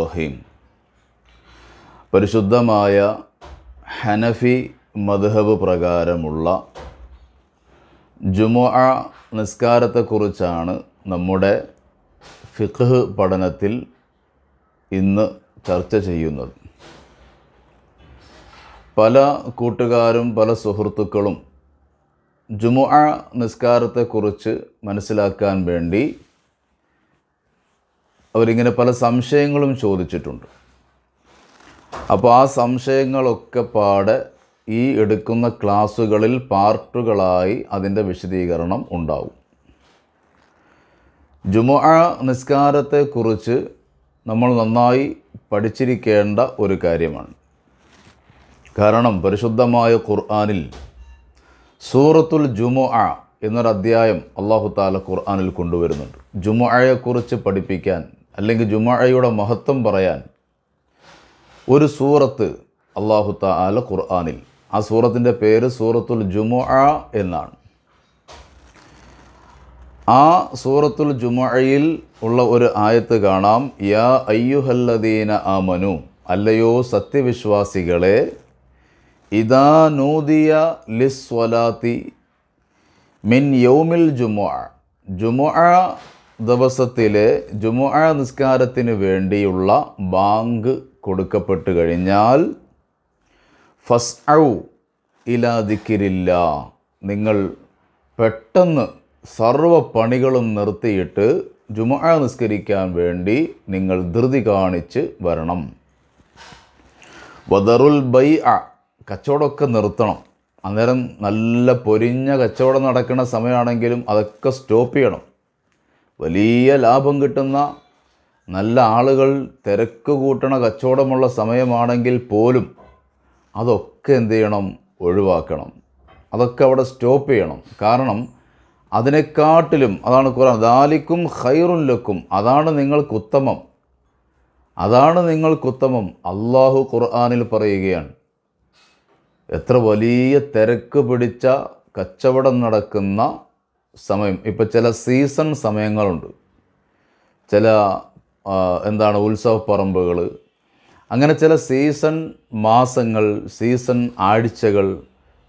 റഹീം പരിശുദ്ധമായ ഹനഫി മധുഹബ് പ്രകാരമുള്ള ജുമു നിസ്കാരത്തെക്കുറിച്ചാണ് നമ്മുടെ ഫിഖ് പഠനത്തിൽ ഇന്ന് ചർച്ച ചെയ്യുന്നത് പല കൂട്ടുകാരും പല സുഹൃത്തുക്കളും ജുമുഅ നിസ്കാരത്തെക്കുറിച്ച് മനസ്സിലാക്കാൻ വേണ്ടി അവരിങ്ങനെ പല സംശയങ്ങളും ചോദിച്ചിട്ടുണ്ട് അപ്പോൾ ആ സംശയങ്ങളൊക്കെ പാടെ ഈ എടുക്കുന്ന ക്ലാസ്സുകളിൽ പാർട്ടുകളായി അതിൻ്റെ വിശദീകരണം ഉണ്ടാവും ജുമുഅ നിസ്കാരത്തെക്കുറിച്ച് നമ്മൾ നന്നായി പഠിച്ചിരിക്കേണ്ട ഒരു കാര്യമാണ് കാരണം പരിശുദ്ധമായ ഖുർആാനിൽ സൂറത്തുൽ ജുമുഅ എന്നൊരധ്യായം അള്ളാഹു താല ഖുർആാനിൽ കൊണ്ടുവരുന്നുണ്ട് ജുമുഅയെക്കുറിച്ച് പഠിപ്പിക്കാൻ അല്ലെങ്കിൽ ജുമാഴയുടെ മഹത്വം പറയാൻ ഒരു സൂറത്ത് അള്ളാഹു താല ഖുർആാനിൽ ആ സൂറത്തിൻ്റെ പേര് സൂറത്തുൽ ജുമു എന്നാണ് ആ സൂറത്തുൽ ജുമുഅയിൽ ഉള്ള ഒരു ആയത്ത് കാണാം യാ അയ്യുഹല്ലദീന ആമനു അല്ലയോ സത്യവിശ്വാസികളെ ഇതാ നൂദിയ ലിസ്വലാത്തി മിൻ യൗമിൽ ജുമു ജുമു ദിവസത്തിലെ ജുമുഅ നിസ്കാരത്തിന് വേണ്ടിയുള്ള ബാങ്ക് കൊടുക്കപ്പെട്ട് കഴിഞ്ഞാൽ ഫസ് ഔ ഇലാദിക്കിരില്ല നിങ്ങൾ പെട്ടെന്ന് സർവ പണികളും നിർത്തിയിട്ട് ജുമുഅ നിസ്കരിക്കാൻ വേണ്ടി നിങ്ങൾ ധൃതി കാണിച്ച് വരണം വദറുൽ ബൈ അ കച്ചവടമൊക്കെ നിർത്തണം അന്നേരം നല്ല പൊരിഞ്ഞ കച്ചവടം നടക്കുന്ന സമയമാണെങ്കിലും അതൊക്കെ സ്റ്റോപ്പ് ചെയ്യണം വലിയ ലാഭം കിട്ടുന്ന നല്ല ആളുകൾ തിരക്ക് കൂട്ടണ കച്ചവടമുള്ള സമയമാണെങ്കിൽ പോലും അതൊക്കെ എന്ത് ചെയ്യണം ഒഴിവാക്കണം അതൊക്കെ അവിടെ സ്റ്റോപ്പ് ചെയ്യണം കാരണം അതിനെക്കാട്ടിലും അതാണ് ഖുർആൻ ദാലിക്കും ഹൈറുല്ലക്കും ലക്കും അതാണ് നിങ്ങൾക്കുത്തമം അതാണ് നിങ്ങൾക്കുത്തമം അള്ളാഹു ഖുർആാനിൽ പറയുകയാണ് എത്ര വലിയ തിരക്ക് പിടിച്ച കച്ചവടം നടക്കുന്ന സമയം ഇപ്പോൾ ചില സീസൺ സമയങ്ങളുണ്ട് ചില എന്താണ് ഉത്സവപ്പറമ്പുകൾ അങ്ങനെ ചില സീസൺ മാസങ്ങൾ സീസൺ ആഴ്ചകൾ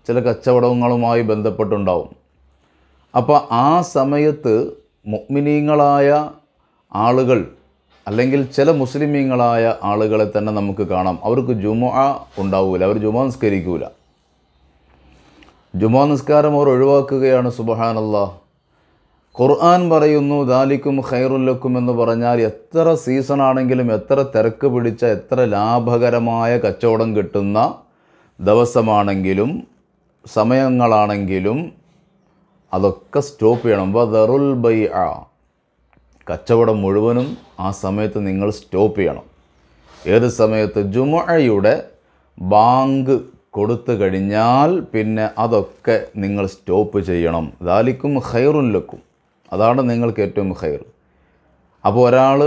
ചില കച്ചവടങ്ങളുമായി ബന്ധപ്പെട്ടുണ്ടാവും അപ്പോൾ ആ സമയത്ത് മുഗ്മിനീങ്ങളായ ആളുകൾ അല്ലെങ്കിൽ ചില മുസ്ലിമീങ്ങളായ ആളുകളെ തന്നെ നമുക്ക് കാണാം അവർക്ക് ജുമ ഉണ്ടാവില്ല അവർ ജുമാ നിസ്കരിക്കില്ല ജുമാ നിസ്കാരം അവർ ഒഴിവാക്കുകയാണ് സുബഹാനല്ലാ ഖുർആൻ പറയുന്നു ദാലിക്കും ഖൈറുല്ലക്കും എന്ന് പറഞ്ഞാൽ എത്ര സീസൺ ആണെങ്കിലും എത്ര തിരക്ക് പിടിച്ച എത്ര ലാഭകരമായ കച്ചവടം കിട്ടുന്ന ദിവസമാണെങ്കിലും സമയങ്ങളാണെങ്കിലും അതൊക്കെ സ്റ്റോപ്പ് ചെയ്യണം വറുൽ ബൈ ആ കച്ചവടം മുഴുവനും ആ സമയത്ത് നിങ്ങൾ സ്റ്റോപ്പ് ചെയ്യണം ഏത് സമയത്ത് ജുമുഅയുടെ ബാങ്ക് കൊടുത്തു കഴിഞ്ഞാൽ പിന്നെ അതൊക്കെ നിങ്ങൾ സ്റ്റോപ്പ് ചെയ്യണം ദാലിക്കും ഹൈറുല്ലക്കും അതാണ് നിങ്ങൾക്ക് ഏറ്റവും ഹൈർ അപ്പോൾ ഒരാൾ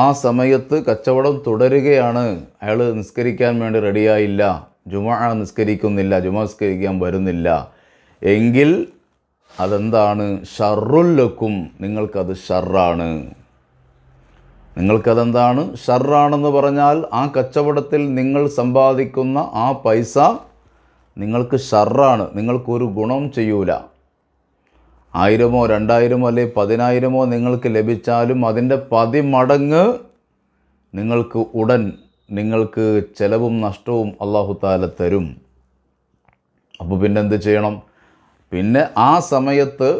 ആ സമയത്ത് കച്ചവടം തുടരുകയാണ് അയാൾ നിസ്കരിക്കാൻ വേണ്ടി റെഡിയായില്ല ജുമ നിസ്കരിക്കുന്നില്ല ജുമ നിസ്കരിക്കാൻ വരുന്നില്ല എങ്കിൽ അതെന്താണ് ഷറുല്ലക്കും നിങ്ങൾക്കത് ഷറാണ് നിങ്ങൾക്കതെന്താണ് ഷർറാണെന്ന് പറഞ്ഞാൽ ആ കച്ചവടത്തിൽ നിങ്ങൾ സമ്പാദിക്കുന്ന ആ പൈസ നിങ്ങൾക്ക് ഷർറാണ് നിങ്ങൾക്കൊരു ഗുണം ചെയ്യൂല ആയിരമോ രണ്ടായിരമോ അല്ലെ പതിനായിരമോ നിങ്ങൾക്ക് ലഭിച്ചാലും അതിൻ്റെ പതിമടങ്ങ് നിങ്ങൾക്ക് ഉടൻ നിങ്ങൾക്ക് ചിലവും നഷ്ടവും അള്ളാഹുത്താല തരും അപ്പോൾ പിന്നെ എന്ത് ചെയ്യണം പിന്നെ ആ സമയത്ത്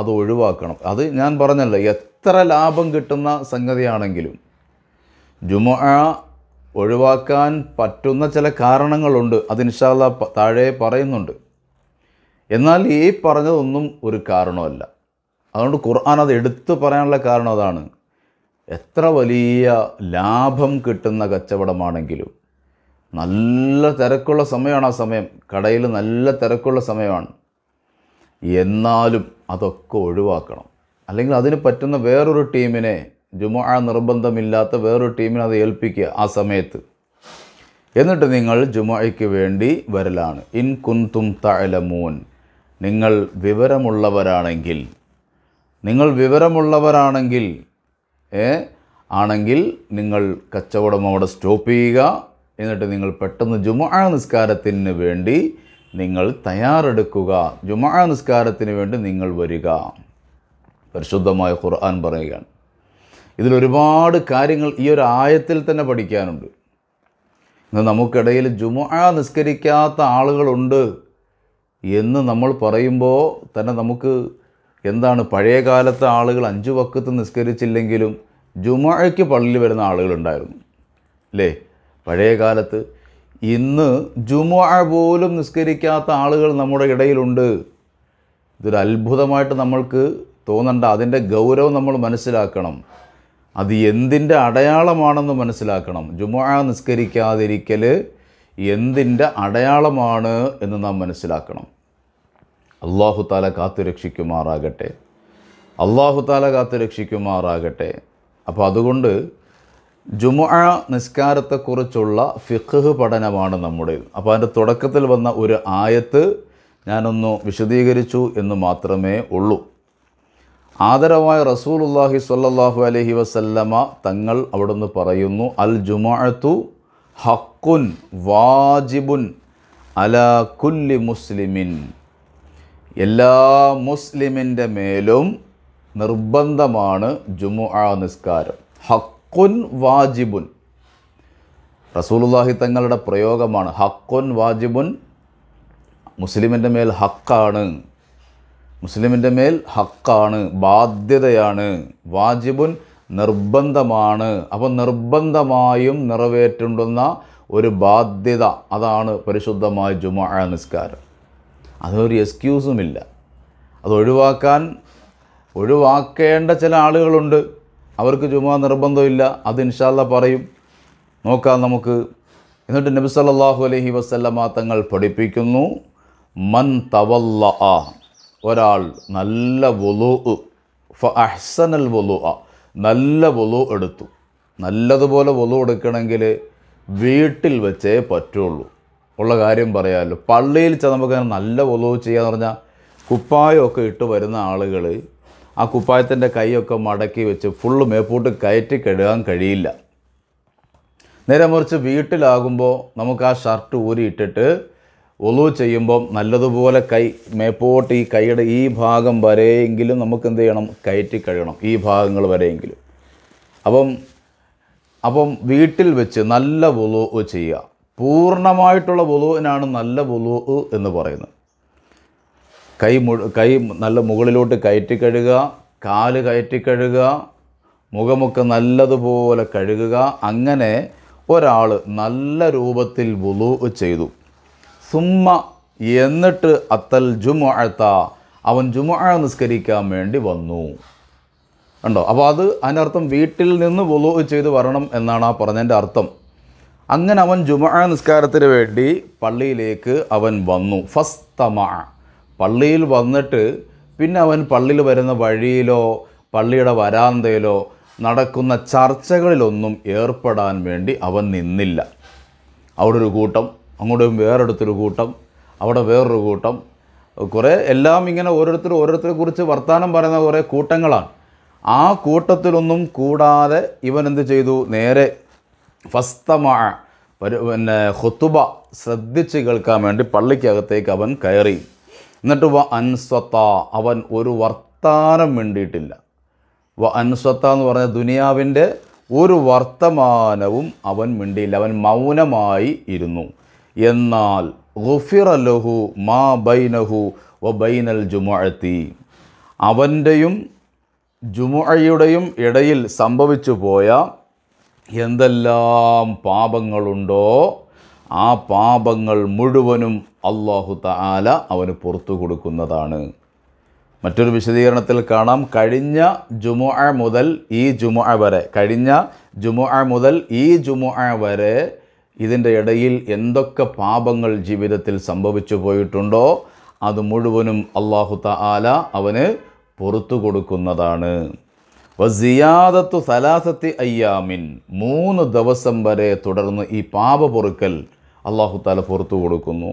അത് ഒഴിവാക്കണം അത് ഞാൻ പറഞ്ഞല്ലോ എത്ര ലാഭം കിട്ടുന്ന സംഗതിയാണെങ്കിലും ജുമു ഒഴിവാക്കാൻ പറ്റുന്ന ചില കാരണങ്ങളുണ്ട് അത് ഇൻഷാല്ല താഴെ പറയുന്നുണ്ട് എന്നാൽ ഈ പറഞ്ഞതൊന്നും ഒരു കാരണമല്ല അതുകൊണ്ട് ഖുർആൻ അത് എടുത്തു പറയാനുള്ള കാരണം അതാണ് എത്ര വലിയ ലാഭം കിട്ടുന്ന കച്ചവടമാണെങ്കിലും നല്ല തിരക്കുള്ള സമയമാണ് ആ സമയം കടയിൽ നല്ല തിരക്കുള്ള സമയമാണ് എന്നാലും അതൊക്കെ ഒഴിവാക്കണം അല്ലെങ്കിൽ അതിന് പറ്റുന്ന വേറൊരു ടീമിനെ ജുമുഅ നിർബന്ധമില്ലാത്ത വേറൊരു ടീമിനെ അത് ഏൽപ്പിക്കുക ആ സമയത്ത് എന്നിട്ട് നിങ്ങൾ ജുമുഅയ്ക്ക് വേണ്ടി വരലാണ് ഇൻ കുന്തും തലമൂൻ നിങ്ങൾ വിവരമുള്ളവരാണെങ്കിൽ നിങ്ങൾ വിവരമുള്ളവരാണെങ്കിൽ ഏ ആണെങ്കിൽ നിങ്ങൾ കച്ചവടം അവിടെ സ്റ്റോപ്പ് ചെയ്യുക എന്നിട്ട് നിങ്ങൾ പെട്ടെന്ന് ജുമുഅ നിസ്കാരത്തിന് വേണ്ടി നിങ്ങൾ തയ്യാറെടുക്കുക ജുമുഅ നിസ്കാരത്തിന് വേണ്ടി നിങ്ങൾ വരിക പരിശുദ്ധമായ ഖുർആൻ പറയുകയാണ് ഇതിലൊരുപാട് കാര്യങ്ങൾ ഈ ഒരു ആയത്തിൽ തന്നെ പഠിക്കാനുണ്ട് ഇന്ന് നമുക്കിടയിൽ ജുമുഅ നിസ്കരിക്കാത്ത ആളുകളുണ്ട് എന്ന് നമ്മൾ പറയുമ്പോൾ തന്നെ നമുക്ക് എന്താണ് പഴയ കാലത്തെ ആളുകൾ അഞ്ചു വക്കത്ത് നിസ്കരിച്ചില്ലെങ്കിലും ജുമഴയ്ക്ക് പള്ളിയിൽ വരുന്ന ആളുകളുണ്ടായിരുന്നു അല്ലേ പഴയ കാലത്ത് ഇന്ന് ജുമുഅ പോലും നിസ്കരിക്കാത്ത ആളുകൾ നമ്മുടെ ഇടയിലുണ്ട് ഇതൊരു അത്ഭുതമായിട്ട് നമ്മൾക്ക് തോന്നണ്ട അതിൻ്റെ ഗൗരവം നമ്മൾ മനസ്സിലാക്കണം അത് എന്തിൻ്റെ അടയാളമാണെന്ന് മനസ്സിലാക്കണം ജുമുഅ നിസ്കരിക്കാതിരിക്കൽ എന്തിൻ്റെ അടയാളമാണ് എന്ന് നാം മനസ്സിലാക്കണം അള്ളാഹു താല കാത്തുരക്ഷിക്കുമാറാകട്ടെ അള്ളാഹു താല കാത്തുരക്ഷിക്കുമാറാകട്ടെ അപ്പോൾ അതുകൊണ്ട് ജുമുഅ നിസ്കാരത്തെക്കുറിച്ചുള്ള ഫിഖ് പഠനമാണ് നമ്മുടേത് അപ്പോൾ അതിൻ്റെ തുടക്കത്തിൽ വന്ന ഒരു ആയത്ത് ഞാനൊന്ന് വിശദീകരിച്ചു എന്ന് മാത്രമേ ഉള്ളൂ ആദരവായ റസൂലുല്ലാഹി സ്വല്ലല്ലാഹു അലഹി വസല്ലമ തങ്ങൾ അവിടുന്ന് പറയുന്നു അൽ ജുമാഅത്തു ഹക്കുൻ വാജിബുൻ അല കുല്ലി മുസ്ലിമിൻ എല്ലാ മുസ്ലിമിൻ്റെ മേലും നിർബന്ധമാണ് ജുമുഅ നിസ്കാരം ഹക്കുൻ വാജിബുൻ റസൂലുല്ലാഹി തങ്ങളുടെ പ്രയോഗമാണ് ഹക്കുൻ വാജിബുൻ മുസ്ലിമിൻ്റെ മേൽ ഹക്കാണ് മുസ്ലിമിൻ്റെ മേൽ ഹക്കാണ് ബാധ്യതയാണ് വാജിബുൻ നിർബന്ധമാണ് അപ്പോൾ നിർബന്ധമായും നിറവേറ്റേണ്ടുന്ന ഒരു ബാധ്യത അതാണ് പരിശുദ്ധമായ ജുമ നിസ്കാരം അതൊരു എക്സ്ക്യൂസുമില്ല അത് ഒഴിവാക്കാൻ ഒഴിവാക്കേണ്ട ചില ആളുകളുണ്ട് അവർക്ക് ജുമ നിർബന്ധമില്ല അത് ഇൻഷാല്ല പറയും നോക്കാം നമുക്ക് എന്നിട്ട് നബി അലഹി വസ്ലമ തങ്ങൾ പഠിപ്പിക്കുന്നു മൻ തവല്ല ഒരാൾ നല്ല വൊലു ഫ അഹ്സനൽ വൊലു ആ നല്ല വൊലു എടുത്തു നല്ലതുപോലെ വൊലു എടുക്കണമെങ്കിൽ വീട്ടിൽ വെച്ചേ പറ്റുള്ളൂ ഉള്ള കാര്യം പറയാമല്ലോ പള്ളിയിൽ ചെന്ന് നമുക്ക് നല്ല വൊലു ചെയ്യാന്ന് പറഞ്ഞാൽ കുപ്പായമൊക്കെ ഇട്ട് വരുന്ന ആളുകൾ ആ കുപ്പായത്തിൻ്റെ കൈയൊക്കെ മടക്കി വെച്ച് ഫുള്ള് മേപ്പോട്ട് കയറ്റി കഴുകാൻ കഴിയില്ല നേരെ മറിച്ച് വീട്ടിലാകുമ്പോൾ നമുക്ക് ആ ഷർട്ട് ഊരിയിട്ടിട്ട് ഒളു ചെയ്യുമ്പം നല്ലതുപോലെ കൈ മേപ്പോട്ട് ഈ കൈയുടെ ഈ ഭാഗം വരെയെങ്കിലും നമുക്ക് എന്ത് ചെയ്യണം കയറ്റി കഴിയണം ഈ ഭാഗങ്ങൾ വരെയെങ്കിലും അപ്പം അപ്പം വീട്ടിൽ വെച്ച് നല്ല വുളു ചെയ്യുക പൂർണ്ണമായിട്ടുള്ള വുളുവിനാണ് നല്ല വുളു എന്ന് പറയുന്നത് കൈ മു കൈ നല്ല മുകളിലോട്ട് കയറ്റി കഴുകുക കാല് കയറ്റി കഴുകുക മുഖമൊക്കെ നല്ലതുപോലെ കഴുകുക അങ്ങനെ ഒരാൾ നല്ല രൂപത്തിൽ വുളു ചെയ്തു സുമ്മ എന്നിട്ട് അത്തൽ ജുമുഅത്ത അവൻ ജുമുഅ നിസ്കരിക്കാൻ വേണ്ടി വന്നു ഉണ്ടോ അപ്പോൾ അത് അതിനർത്ഥം വീട്ടിൽ നിന്ന് വുളു ചെയ്ത് വരണം എന്നാണ് ആ പറഞ്ഞതിൻ്റെ അർത്ഥം അങ്ങനെ അവൻ ജുമുഅ നിസ്കാരത്തിന് വേണ്ടി പള്ളിയിലേക്ക് അവൻ വന്നു ഫസ്തമ പള്ളിയിൽ വന്നിട്ട് പിന്നെ അവൻ പള്ളിയിൽ വരുന്ന വഴിയിലോ പള്ളിയുടെ വരാന്തയിലോ നടക്കുന്ന ചർച്ചകളിലൊന്നും ഏർപ്പെടാൻ വേണ്ടി അവൻ നിന്നില്ല അവിടെ ഒരു കൂട്ടം അങ്ങോട്ടും വേറെടുത്തൊരു കൂട്ടം അവിടെ വേറൊരു കൂട്ടം കുറേ എല്ലാം ഇങ്ങനെ ഓരോരുത്തർ ഓരോരുത്തരെ കുറിച്ച് വർത്തമാനം പറയുന്ന കുറേ കൂട്ടങ്ങളാണ് ആ കൂട്ടത്തിലൊന്നും കൂടാതെ ഇവൻ എന്ത് ചെയ്തു നേരെ ഫസ്തമാ പിന്നെ ഹൊത്തുബ ശ്രദ്ധിച്ച് കേൾക്കാൻ വേണ്ടി പള്ളിക്കകത്തേക്ക് അവൻ കയറി എന്നിട്ട് വ അൻസ്വത്ത അവൻ ഒരു വർത്താനം വേണ്ടിയിട്ടില്ല വ അൻസ്വത്ത എന്ന് പറഞ്ഞ ദുനിയാവിൻ്റെ ഒരു വർത്തമാനവും അവൻ മിണ്ടിയില്ല അവൻ മൗനമായി ഇരുന്നു എന്നാൽ ഗുഫിറലഹു മാ ബൈനഹു വ ബൈനൽ ജുമുഅത്തി അവൻ്റെയും ജുമുഅയുടെയും ഇടയിൽ സംഭവിച്ചു പോയ എന്തെല്ലാം പാപങ്ങളുണ്ടോ ആ പാപങ്ങൾ മുഴുവനും അള്ളാഹു താല അവന് പുറത്തു കൊടുക്കുന്നതാണ് മറ്റൊരു വിശദീകരണത്തിൽ കാണാം കഴിഞ്ഞ ജുമുഅ മുതൽ ഈ ജുമുഅ വരെ കഴിഞ്ഞ ജുമുഅ മുതൽ ഈ ജുമുഅ വരെ ഇതിൻ്റെ ഇടയിൽ എന്തൊക്കെ പാപങ്ങൾ ജീവിതത്തിൽ സംഭവിച്ചു പോയിട്ടുണ്ടോ അത് മുഴുവനും അള്ളാഹു താല അവന് പുറത്തു കൊടുക്കുന്നതാണ് വസിയാദത്തു സലാസത്തി അയ്യാമിൻ മൂന്ന് ദിവസം വരെ തുടർന്ന് ഈ പാപ പൊറുക്കൽ അള്ളാഹു താല പുറത്തു കൊടുക്കുന്നു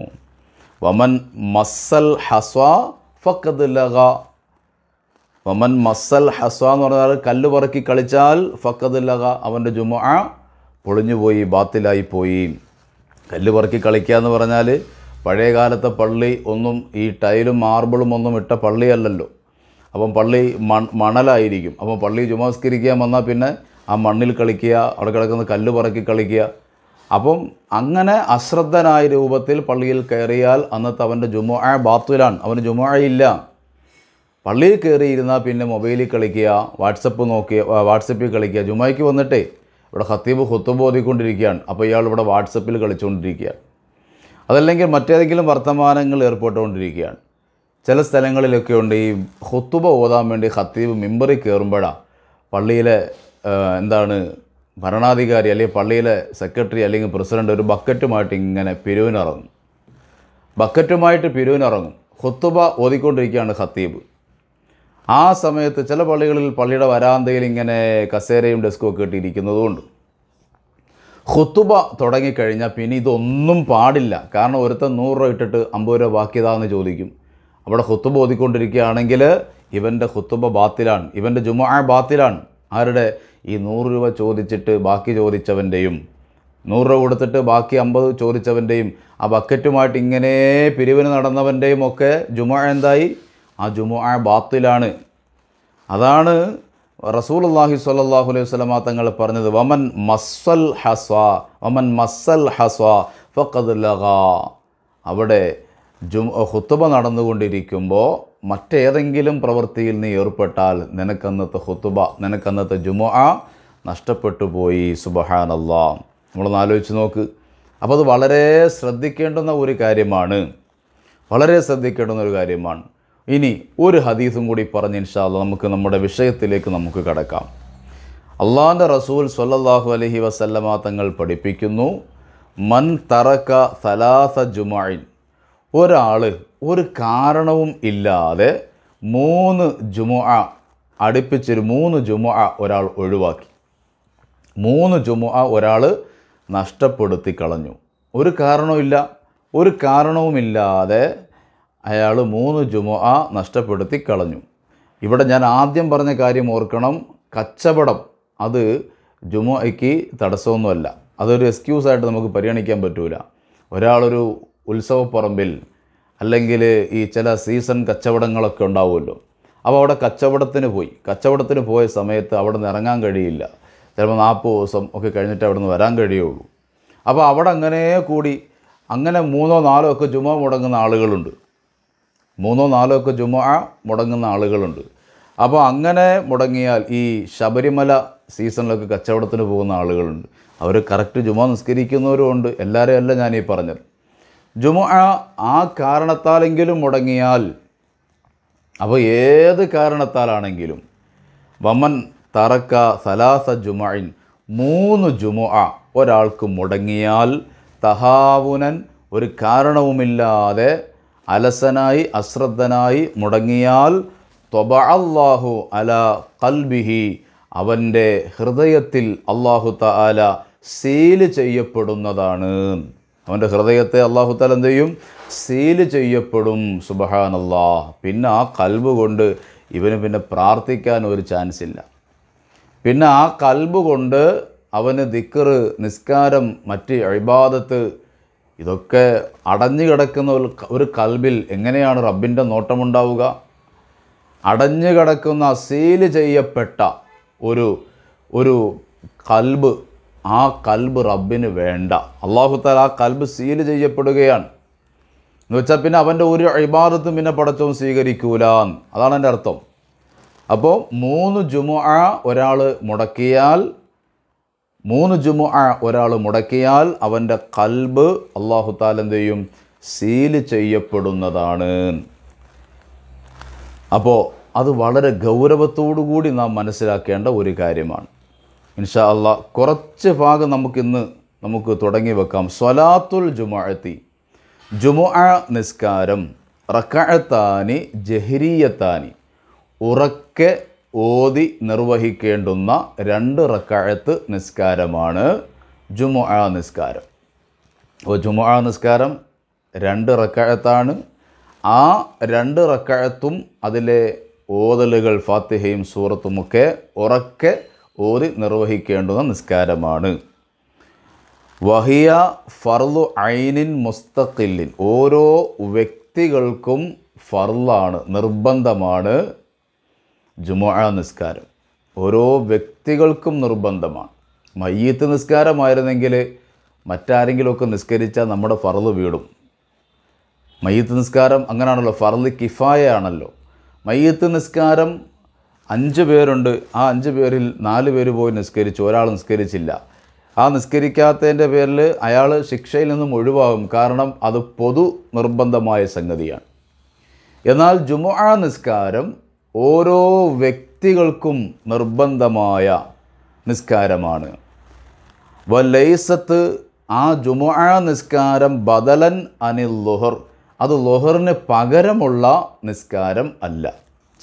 വമൻ മസ്സൽ ഹസ ഫക്കത് ലഹ വമൻ മസ്സൽ ഹസ എന്ന് പറഞ്ഞാൽ കല്ല് പറക്കി കളിച്ചാൽ ഫക്കത് ലഹ അവൻ്റെ ജുമുഅ പൊളിഞ്ഞുപോയി പോയി കല്ല് പറക്കി കളിക്കുക എന്ന് പറഞ്ഞാൽ പഴയ കാലത്തെ പള്ളി ഒന്നും ഈ ടൈലും മാർബിളും ഒന്നും ഇട്ട പള്ളിയല്ലല്ലോ അപ്പം പള്ളി മൺ മണലായിരിക്കും അപ്പം പള്ളി ജുമാസ്കരിക്കാൻ വന്നാൽ പിന്നെ ആ മണ്ണിൽ കളിക്കുക അവിടെ കിടക്കുന്ന കല്ല് പറക്കി കളിക്കുക അപ്പം അങ്ങനെ അശ്രദ്ധനായ രൂപത്തിൽ പള്ളിയിൽ കയറിയാൽ അന്നത്തെ അവൻ്റെ ജുമോ ബാത്തുലാണ് അവന് ജുമോ ഇല്ല പള്ളിയിൽ കയറിയിരുന്നാൽ പിന്നെ മൊബൈലിൽ കളിക്കുക വാട്സപ്പ് നോക്കിയ വാട്സപ്പിൽ കളിക്കുക ജുമായിക്ക് വന്നിട്ടേ ഇവിടെ ഹത്തീബ് ഹുത്തുബ് ഓതിക്കൊണ്ടിരിക്കുകയാണ് അപ്പോൾ ഇയാൾ ഇവിടെ വാട്സപ്പിൽ കളിച്ചുകൊണ്ടിരിക്കുകയാണ് അതല്ലെങ്കിൽ മറ്റേതെങ്കിലും വർത്തമാനങ്ങൾ ഏർപ്പെട്ടുകൊണ്ടിരിക്കുകയാണ് ചില സ്ഥലങ്ങളിലൊക്കെ ഉണ്ട് ഈ ഹുത്തുബ ഓതാൻ വേണ്ടി ഹത്തീബ് മിമ്പറി കയറുമ്പോഴാണ് പള്ളിയിലെ എന്താണ് ഭരണാധികാരി അല്ലെങ്കിൽ പള്ളിയിലെ സെക്രട്ടറി അല്ലെങ്കിൽ പ്രസിഡൻ്റ് ഒരു ബക്കറ്റുമായിട്ട് ഇങ്ങനെ പിരുവിനിറങ്ങും ബക്കറ്റുമായിട്ട് പിരുവിനിറങ്ങും ഹുത്തുബ ഓതിക്കൊണ്ടിരിക്കുകയാണ് ഹത്തീബ് ആ സമയത്ത് ചില പള്ളികളിൽ പള്ളിയുടെ വരാന്തയിൽ ഇങ്ങനെ കസേരയും ഡെസ്കും ഒക്കെ ഇട്ടിരിക്കുന്നതുകൊണ്ട് ഹുത്തുബ തുടങ്ങിക്കഴിഞ്ഞാൽ പിന്നെ ഇതൊന്നും പാടില്ല കാരണം ഒരുത്തൻ നൂറ് രൂപ ഇട്ടിട്ട് അമ്പത് രൂപ ബാക്കിയതാന്ന് ചോദിക്കും അവിടെ ഹുത്തുബ ഓതിക്കൊണ്ടിരിക്കുകയാണെങ്കിൽ ഇവൻ്റെ ഹുത്തുബ ബാത്തിലാണ് ഇവൻ്റെ ജുമാ ബാത്തിലാണ് ആരുടെ ഈ നൂറ് രൂപ ചോദിച്ചിട്ട് ബാക്കി ചോദിച്ചവൻ്റെയും നൂറ് രൂപ കൊടുത്തിട്ട് ബാക്കി അമ്പത് ചോദിച്ചവൻ്റെയും ആ ബക്കറ്റുമായിട്ട് ഇങ്ങനെ പിരിവിന് നടന്നവൻ്റെയും ഒക്കെ ജുമാ എന്തായി ആ ജുമുഅ ബാത്തിലാണ് അതാണ് റസൂൽ അള്ളാഹി സ്വല്ലാഹു അലൈഹി വസ്ലമ തങ്ങൾ പറഞ്ഞത് വമൻ മസ്സൽ ഹസ്വ വമൻ മസ്സൽ ഹസ്വ ഫക്കത് ലഗ അവിടെ ജു ഹുത്തുബ നടന്നുകൊണ്ടിരിക്കുമ്പോൾ മറ്റേതെങ്കിലും പ്രവൃത്തിയിൽ നീ ഏർപ്പെട്ടാൽ നിനക്കന്നത്തെ ഹുത്തുബ നിനക്കന്നത്തെ ജുമുഅ നഷ്ടപ്പെട്ടു പോയി സുബഹാനല്ലാ നമ്മളൊന്ന് ആലോചിച്ച് നോക്ക് അപ്പോൾ അത് വളരെ ശ്രദ്ധിക്കേണ്ടുന്ന ഒരു കാര്യമാണ് വളരെ ശ്രദ്ധിക്കേണ്ടുന്ന ഒരു കാര്യമാണ് ഇനി ഒരു ഹദീസും കൂടി പറഞ്ഞ് ഇൻഷാല്ല നമുക്ക് നമ്മുടെ വിഷയത്തിലേക്ക് നമുക്ക് കടക്കാം അള്ളാൻ്റെ റസൂൽ സല്ലാഹു അലഹി വസല്ലമ തങ്ങൾ പഠിപ്പിക്കുന്നു മൻ തറക്ക സലാസ ജുമായിൻ ഒരാൾ ഒരു കാരണവും ഇല്ലാതെ മൂന്ന് ജുമുഅ അടുപ്പിച്ചൊരു മൂന്ന് ജുമുഅ ഒരാൾ ഒഴിവാക്കി മൂന്ന് ജുമുഅ ഒരാൾ നഷ്ടപ്പെടുത്തി കളഞ്ഞു ഒരു ഇല്ല ഒരു കാരണവുമില്ലാതെ അയാൾ മൂന്ന് ജുമു ആ നഷ്ടപ്പെടുത്തി കളഞ്ഞു ഇവിടെ ഞാൻ ആദ്യം പറഞ്ഞ കാര്യം ഓർക്കണം കച്ചവടം അത് ജുമുഅയ്ക്ക് തടസ്സമൊന്നുമല്ല അതൊരു എക്സ്ക്യൂസായിട്ട് നമുക്ക് പരിഗണിക്കാൻ പറ്റൂല ഒരാളൊരു ഉത്സവപ്പറമ്പിൽ അല്ലെങ്കിൽ ഈ ചില സീസൺ കച്ചവടങ്ങളൊക്കെ ഉണ്ടാവുമല്ലോ അപ്പോൾ അവിടെ കച്ചവടത്തിന് പോയി കച്ചവടത്തിന് പോയ സമയത്ത് അവിടെ നിന്ന് ഇറങ്ങാൻ കഴിയില്ല ചിലപ്പോൾ നാൽപ്പത് ദിവസം ഒക്കെ കഴിഞ്ഞിട്ട് അവിടെ നിന്ന് വരാൻ കഴിയുള്ളൂ അപ്പോൾ അവിടെ അങ്ങനെ കൂടി അങ്ങനെ മൂന്നോ നാലോ ഒക്കെ ജുമ മുടങ്ങുന്ന ആളുകളുണ്ട് മൂന്നോ നാലോ ഒക്കെ ജുമ മുടങ്ങുന്ന ആളുകളുണ്ട് അപ്പോൾ അങ്ങനെ മുടങ്ങിയാൽ ഈ ശബരിമല സീസണിലൊക്കെ കച്ചവടത്തിന് പോകുന്ന ആളുകളുണ്ട് അവർ കറക്റ്റ് ജുമ നിസ്കരിക്കുന്നവരുമുണ്ട് എല്ലാവരെയും അല്ല ഞാനീ പറഞ്ഞത് ജുമ ആ കാരണത്താലെങ്കിലും മുടങ്ങിയാൽ അപ്പോൾ ഏത് കാരണത്താലാണെങ്കിലും വമൻ തറക്ക സലാസ ജുമഇൻ മൂന്ന് ജുമ ഒരാൾക്ക് മുടങ്ങിയാൽ തഹാവുനൻ ഒരു കാരണവുമില്ലാതെ അലസനായി അശ്രദ്ധനായി മുടങ്ങിയാൽ തൊബ അള്ളാഹു അല കൽബിഹി അവൻ്റെ ഹൃദയത്തിൽ അള്ളാഹു താല സീല് ചെയ്യപ്പെടുന്നതാണ് അവൻ്റെ ഹൃദയത്തെ അള്ളാഹു താല എന്ത് ചെയ്യും സീല് ചെയ്യപ്പെടും സുബഹാനല്ലാ പിന്നെ ആ കൽബ് കൊണ്ട് ഇവന് പിന്നെ പ്രാർത്ഥിക്കാൻ ഒരു ചാൻസ് ഇല്ല പിന്നെ ആ കൽബ് കൊണ്ട് അവന് ദിക്കറ് നിസ്കാരം മറ്റ് അഴിബാദത്ത് ഇതൊക്കെ അടഞ്ഞു കിടക്കുന്ന ഒരു ഒരു കൽബിൽ എങ്ങനെയാണ് റബ്ബിൻ്റെ നോട്ടമുണ്ടാവുക അടഞ്ഞു കിടക്കുന്ന സീൽ ചെയ്യപ്പെട്ട ഒരു ഒരു കൽബ് ആ കൽബ് റബ്ബിന് വേണ്ട അള്ളാഹുത്താൽ ആ കൽബ് സീൽ ചെയ്യപ്പെടുകയാണ് എന്ന് വെച്ചാൽ പിന്നെ അവൻ്റെ ഒരു അഴിബാദത്തും പിന്നെ പടച്ചവും സ്വീകരിക്കൂല അതാണ് എൻ്റെ അർത്ഥം അപ്പോൾ മൂന്ന് ജുമുഅ ഒരാൾ മുടക്കിയാൽ മൂന്ന് ജുമു ആ ഒരാൾ മുടക്കിയാൽ അവൻ്റെ കൽബ് അള്ളാഹു താലെന്ത് ചെയ്യും സീല് ചെയ്യപ്പെടുന്നതാണ് അപ്പോൾ അത് വളരെ കൂടി നാം മനസ്സിലാക്കേണ്ട ഒരു കാര്യമാണ് ഇൻഷാ അല്ല കുറച്ച് ഭാഗം നമുക്കിന്ന് നമുക്ക് തുടങ്ങി വെക്കാം സ്വലാത്തുൽ ജുമാഅത്തി ജുമുഅ നിസ്കാരം റക്കഴത്താനി ജഹരിയത്താനി ഉറക്കെ ഓതി നിർവഹിക്കേണ്ടുന്ന രണ്ട് റക്കാഴത്ത് നിസ്കാരമാണ് ജുമുഅ നിസ്കാരം അപ്പോൾ ജുമുഅ നിസ്കാരം രണ്ട് റക്കാഴത്താണ് ആ രണ്ട് റക്കാഴത്തും അതിലെ ഓതലുകൾ ഫാത്തിഹയും സൂറത്തുമൊക്കെ ഉറക്കെ ഓതി നിർവഹിക്കേണ്ടുന്ന നിസ്കാരമാണ് വഹിയ ഫർലു ഐനിൻ മുസ്തഖില്ലിൻ ഓരോ വ്യക്തികൾക്കും ഫർലാണ് നിർബന്ധമാണ് ജുമുഅ നിസ്കാരം ഓരോ വ്യക്തികൾക്കും നിർബന്ധമാണ് മയ്യത്ത് നിസ്കാരമായിരുന്നെങ്കിൽ മറ്റാരെങ്കിലുമൊക്കെ നിസ്കരിച്ചാൽ നമ്മുടെ ഫറല് വീടും മയ്യത്ത് നിസ്കാരം അങ്ങനെയാണല്ലോ കിഫായ ആണല്ലോ മയ്യത്ത് നിസ്കാരം അഞ്ച് പേരുണ്ട് ആ അഞ്ച് പേരിൽ നാല് പേര് പോയി നിസ്കരിച്ചു ഒരാൾ നിസ്കരിച്ചില്ല ആ നിസ്കരിക്കാത്തതിൻ്റെ പേരിൽ അയാൾ ശിക്ഷയിൽ നിന്നും ഒഴിവാകും കാരണം അത് പൊതു നിർബന്ധമായ സംഗതിയാണ് എന്നാൽ ജുമുഅ നിസ്കാരം ഓരോ വ്യക്തികൾക്കും നിർബന്ധമായ നിസ്കാരമാണ് വലൈസത്ത് ആ ജുമുഅ നിസ്കാരം ബദലൻ അനിൽ ലൊഹർ അത് ലൊഹറിന് പകരമുള്ള നിസ്കാരം അല്ല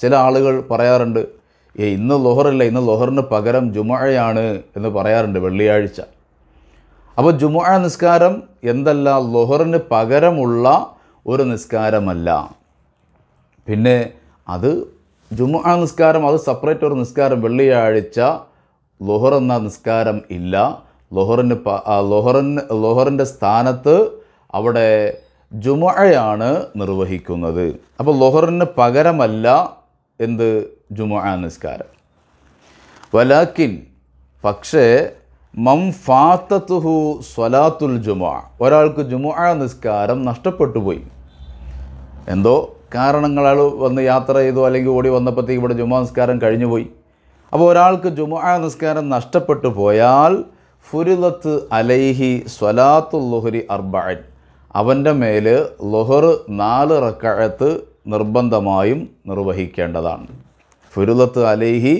ചില ആളുകൾ പറയാറുണ്ട് ഏ ഇന്ന് ലൊഹറല്ല ഇന്ന് ലൊഹറിന് പകരം ജുമുഅയാണ് എന്ന് പറയാറുണ്ട് വെള്ളിയാഴ്ച അപ്പോൾ ജുമുഅ നിസ്കാരം എന്തല്ല ലൊഹറിന് പകരമുള്ള ഒരു നിസ്കാരമല്ല പിന്നെ അത് ജുമുഅ നിസ്കാരം അത് സെപ്പറേറ്റ് ഒരു നിസ്കാരം വെള്ളിയാഴ്ച ലൊഹർ എന്ന നിസ്കാരം ഇല്ല ലൊഹറിന് പ ലൊഹറിന് ലൊഹറിൻ്റെ സ്ഥാനത്ത് അവിടെ ജുമുഅയാണ് നിർവഹിക്കുന്നത് അപ്പോൾ ലൊഹറിന് പകരമല്ല എന്ത് ജുമുഅ നിസ്കാരം വലാക്കിൻ പക്ഷേ മം ഫാത്തത്തുഹു സ്വലാത്തുൽ ജുമുഅ ഒരാൾക്ക് ജുമുഅ നിസ്കാരം നഷ്ടപ്പെട്ടു പോയി എന്തോ കാരണങ്ങളാൽ വന്ന് യാത്ര ചെയ്തു അല്ലെങ്കിൽ ഓടി വന്നപ്പോഴത്തേക്ക് ഇവിടെ ജുമാ നിസ്കാരം കഴിഞ്ഞു പോയി അപ്പോൾ ഒരാൾക്ക് ജുമാ നിസ്കാരം നഷ്ടപ്പെട്ടു പോയാൽ ഫുരിദത്ത് അലൈഹി സ്വലാത്തു ലൊഹരി അർബഅൻ അവൻ്റെ മേൽ ലൊഹർ നാല് റക്കഴത്ത് നിർബന്ധമായും നിർവഹിക്കേണ്ടതാണ് ഫുരിദത്ത് അലൈഹി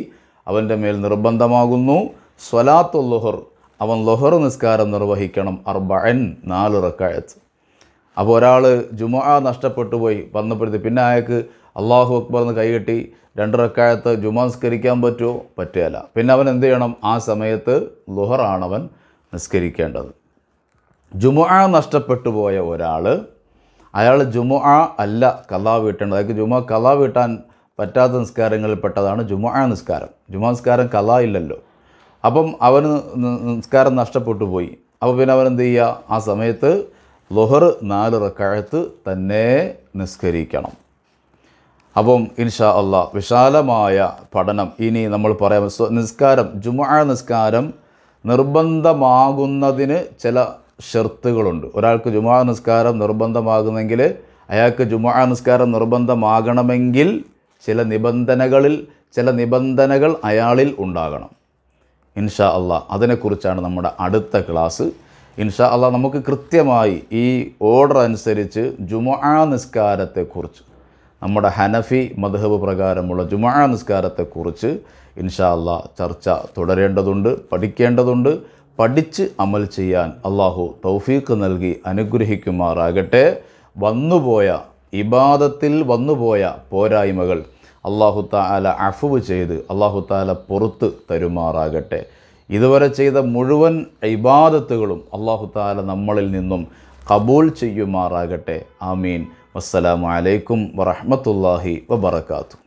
അവൻ്റെ മേൽ നിർബന്ധമാകുന്നു സ്വലാത്തു ലൊഹർ അവൻ ലൊഹർ നിസ്കാരം നിർവഹിക്കണം അർബഅൻ നാല് റക്കഴത്ത് അപ്പോൾ ഒരാൾ ജുമുഅ നഷ്ടപ്പെട്ടു പോയി വന്നപ്പോഴത്തെ പിന്നെ അയാൾക്ക് അള്ളാഹു അക്ബർ എന്ന് കൈകെട്ടി രണ്ട് റക്കായത്ത് ജുമാ നിസ്കരിക്കാൻ പറ്റുമോ പറ്റുകയല്ല പിന്നെ അവൻ എന്ത് ചെയ്യണം ആ സമയത്ത് ലുഹറാണവൻ നിസ്കരിക്കേണ്ടത് ജുമുഅ നഷ്ടപ്പെട്ടു പോയ ഒരാൾ അയാൾ ജുമുഅ അല്ല കഥാ വീട്ടേണ്ടത് അയാൾക്ക് ജുമുഅ കഥാ വീട്ടാൻ പറ്റാത്ത നിസ്കാരങ്ങളിൽ പെട്ടതാണ് ജുമുഅ നിസ്കാരം ജുമാ നിസ്കാരം കഥാ ഇല്ലല്ലോ അപ്പം അവന് നിസ്കാരം നഷ്ടപ്പെട്ടു പോയി അപ്പോൾ പിന്നെ അവൻ എന്ത് ചെയ്യുക ആ സമയത്ത് ലൊഹർ നാല് റക്കാഴത്ത് തന്നെ നിസ്കരിക്കണം അപ്പം ഇൻഷാ അല്ല വിശാലമായ പഠനം ഇനി നമ്മൾ പറയാം നിസ്കാരം ജുമാ നിസ്കാരം നിർബന്ധമാകുന്നതിന് ചില ഷർത്തുകളുണ്ട് ഒരാൾക്ക് ജുമാ നിസ്കാരം നിർബന്ധമാകുന്നെങ്കിൽ അയാൾക്ക് ജുമാ നിസ്കാരം നിർബന്ധമാകണമെങ്കിൽ ചില നിബന്ധനകളിൽ ചില നിബന്ധനകൾ അയാളിൽ ഉണ്ടാകണം ഇൻഷാ അല്ല അതിനെക്കുറിച്ചാണ് നമ്മുടെ അടുത്ത ക്ലാസ് ഇൻഷാ അല്ല നമുക്ക് കൃത്യമായി ഈ ഓർഡർ അനുസരിച്ച് ജുമാ നിസ്കാരത്തെക്കുറിച്ച് നമ്മുടെ ഹനഫി മധബ് പ്രകാരമുള്ള ജുമാ നിസ്കാരത്തെക്കുറിച്ച് ഇൻഷാ അല്ല ചർച്ച തുടരേണ്ടതുണ്ട് പഠിക്കേണ്ടതുണ്ട് പഠിച്ച് അമൽ ചെയ്യാൻ അള്ളാഹു തൗഫീക്ക് നൽകി അനുഗ്രഹിക്കുമാറാകട്ടെ വന്നുപോയ ഇബാദത്തിൽ വന്നുപോയ പോരായ്മകൾ അള്ളാഹു താല അഫുവ് ചെയ്ത് അള്ളാഹു താല പുറത്ത് തരുമാറാകട്ടെ ഇതുവരെ ചെയ്ത മുഴുവൻ ഇബാദത്തുകളും അള്ളാഹു താല നമ്മളിൽ നിന്നും കബൂൾ ചെയ്യുമാറാകട്ടെ ആമീൻ വസ്സലാമലൈക്കും വറഹമത്തല്ലാഹി വബർക്കാത്തു